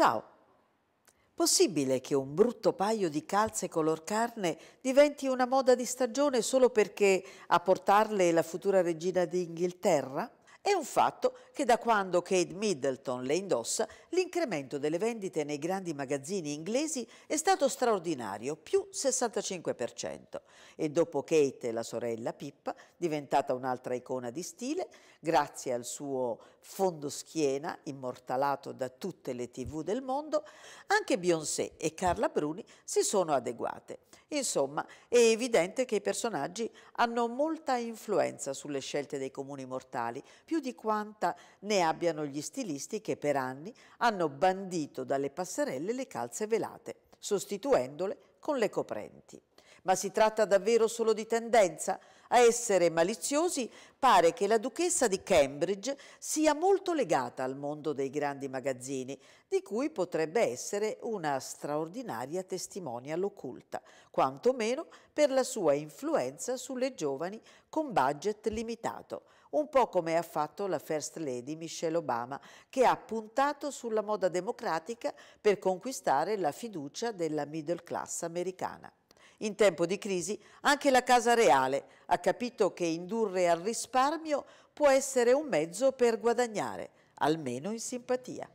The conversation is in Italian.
Ciao! Possibile che un brutto paio di calze color carne diventi una moda di stagione solo perché a portarle la futura regina d'Inghilterra? È un fatto che da quando Kate Middleton le indossa, l'incremento delle vendite nei grandi magazzini inglesi è stato straordinario, più 65%. E dopo Kate e la sorella Pippa, diventata un'altra icona di stile, grazie al suo fondo schiena, immortalato da tutte le tv del mondo, anche Beyoncé e Carla Bruni si sono adeguate. Insomma, è evidente che i personaggi hanno molta influenza sulle scelte dei comuni mortali, più di quanta ne abbiano gli stilisti che per anni hanno bandito dalle passerelle le calze velate, sostituendole con le coprenti. Ma si tratta davvero solo di tendenza? A essere maliziosi pare che la duchessa di Cambridge sia molto legata al mondo dei grandi magazzini, di cui potrebbe essere una straordinaria testimonia occulta, quantomeno per la sua influenza sulle giovani con budget limitato un po' come ha fatto la First Lady Michelle Obama, che ha puntato sulla moda democratica per conquistare la fiducia della middle class americana. In tempo di crisi anche la Casa Reale ha capito che indurre al risparmio può essere un mezzo per guadagnare, almeno in simpatia.